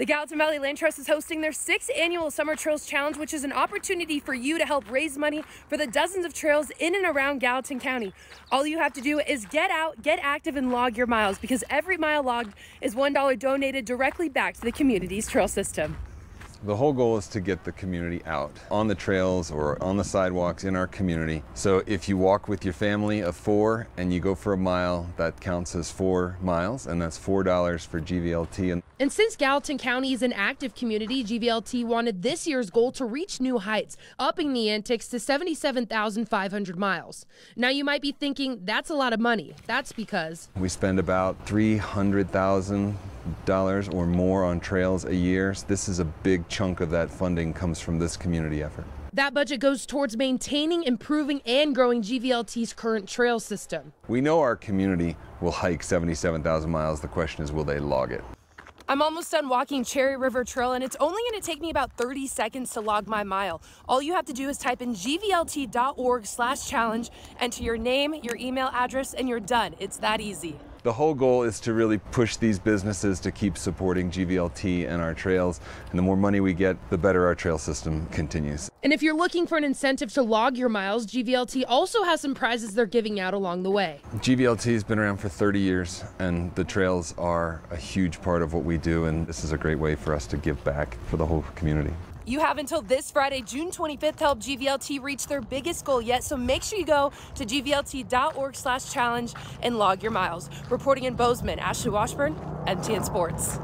The Gallatin Valley Land Trust is hosting their sixth annual Summer Trails Challenge, which is an opportunity for you to help raise money for the dozens of trails in and around Gallatin County. All you have to do is get out, get active, and log your miles because every mile logged is $1 donated directly back to the community's trail system. The whole goal is to get the community out on the trails or on the sidewalks in our community. So if you walk with your family of four and you go for a mile, that counts as four miles, and that's $4 for GVLT. And since Gallatin County is an active community, GVLT wanted this year's goal to reach new heights, upping the antics to 77,500 miles. Now you might be thinking that's a lot of money. That's because we spend about 300,000 dollars or more on trails a year. This is a big chunk of that funding comes from this community effort. That budget goes towards maintaining, improving, and growing GVLT's current trail system. We know our community will hike 77,000 miles. The question is, will they log it? I'm almost done walking Cherry River Trail, and it's only going to take me about 30 seconds to log my mile. All you have to do is type in gvlt.org slash challenge, enter your name, your email address, and you're done. It's that easy. The whole goal is to really push these businesses to keep supporting GVLT and our trails. And the more money we get, the better our trail system continues. And if you're looking for an incentive to log your miles, GVLT also has some prizes they're giving out along the way. GVLT has been around for 30 years, and the trails are a huge part of what we do. And this is a great way for us to give back for the whole community. You have until this Friday, June 25th, to help GVLT reach their biggest goal yet. So make sure you go to gvlt.org slash challenge and log your miles. Reporting in Bozeman, Ashley Washburn, MTN Sports.